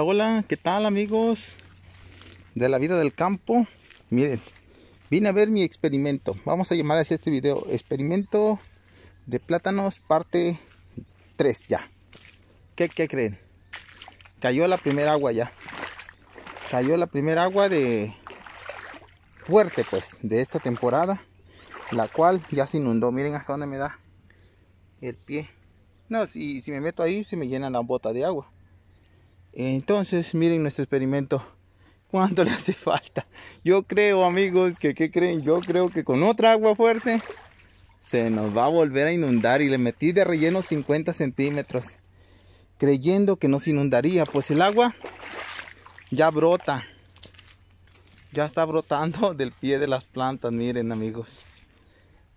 Hola, hola, ¿qué tal amigos de la vida del campo? Miren, vine a ver mi experimento. Vamos a llamar a este video, experimento de plátanos parte 3 ya. ¿Qué, creen? Cayó la primera agua ya. Cayó la primera agua de fuerte pues, de esta temporada. La cual ya se inundó. Miren hasta dónde me da el pie. No, si, si me meto ahí se me llena la bota de agua entonces, miren nuestro experimento. ¿Cuánto le hace falta? Yo creo, amigos, que ¿qué creen? Yo creo que con otra agua fuerte se nos va a volver a inundar. Y le metí de relleno 50 centímetros. Creyendo que no se inundaría. Pues el agua ya brota. Ya está brotando del pie de las plantas. Miren, amigos.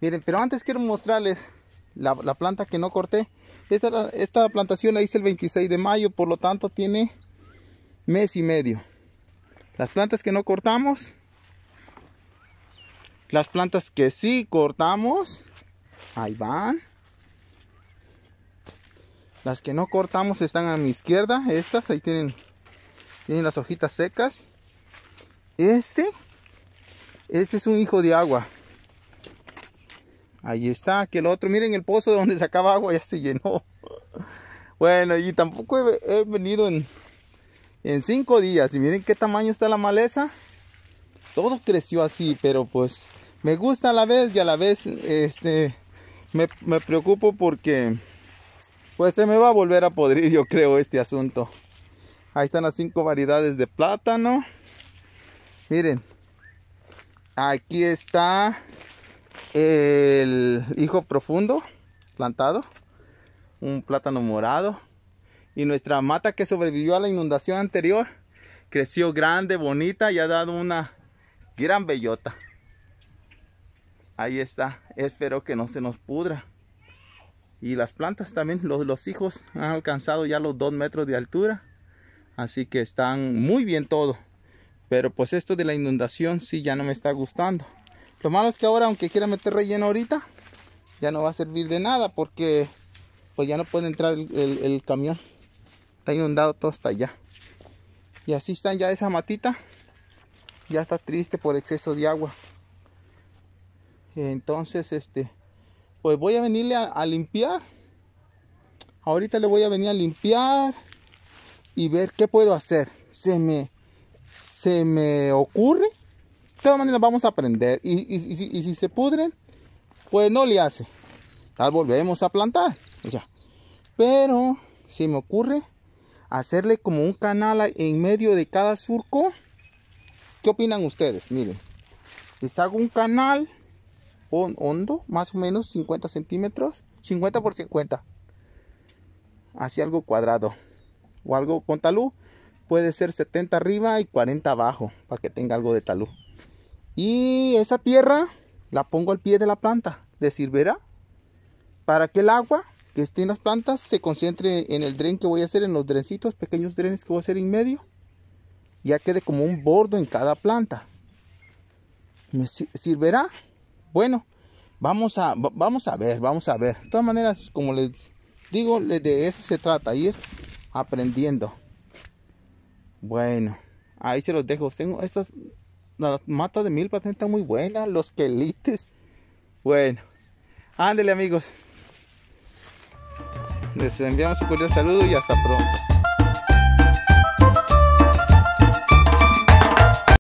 Miren, pero antes quiero mostrarles la planta que no corté. Esta, plantación la hice el 26 de mayo, por lo tanto tiene mes y medio. Las plantas que no cortamos, las plantas que sí cortamos, ahí van. Las que no cortamos están a mi izquierda, estas, ahí tienen, tienen las hojitas secas. Este, este es un hijo de agua. Ahí está, que el otro, miren el pozo de donde sacaba agua ya se llenó. Bueno, y tampoco he, venido en, en cinco días. Y miren qué tamaño está la maleza. Todo creció así, pero pues me gusta a la vez y a la vez este, me, me preocupo porque pues se me va a volver a podrir, yo creo, este asunto. Ahí están las cinco variedades de plátano. Miren, aquí está el hijo profundo plantado, un plátano morado y nuestra mata que sobrevivió a la inundación anterior creció grande, bonita y ha dado una gran bellota. Ahí está, espero que no se nos pudra. Y las plantas también, los, hijos han alcanzado ya los 2 metros de altura. Así que están muy bien todo. Pero pues esto de la inundación sí ya no me está gustando. Lo malo es que ahora, aunque quiera meter relleno ahorita, ya no va a servir de nada porque pues ya no puede entrar el, camión. Está inundado todo hasta allá. Y así están ya esa matita. Ya está triste por exceso de agua. Entonces, este, pues voy a venirle a, a limpiar. Ahorita le voy a venir a limpiar y ver qué puedo hacer. Se me, se me ocurre todas maneras vamos a aprender. Y, y, si, se pudren, pues no le hace. Las volvemos a plantar. pero si me ocurre hacerle como un canal en medio de cada surco. ¿Qué opinan ustedes? Miren, les hago un canal hondo, más o menos 50 centímetros, 50 por 50. Así algo cuadrado. O algo con talú Puede ser 70 arriba y 40 abajo para que tenga algo de talú y esa tierra la pongo al pie de la planta. ¿Le sirverá? Para que el agua que esté en las plantas se concentre en el dren que voy a hacer, en los drencitos, pequeños drenes que voy a hacer en medio. Ya quede como un bordo en cada planta. ¿Me sirverá? Bueno, vamos a, vamos a ver, vamos a ver. De todas maneras, como les digo, de eso se trata, ir aprendiendo. Bueno, ahí se los dejo. Tengo estas la mata de mil pues, está muy buena, los quelites. Bueno, ándale amigos. Les enviamos un cordial saludo y hasta pronto.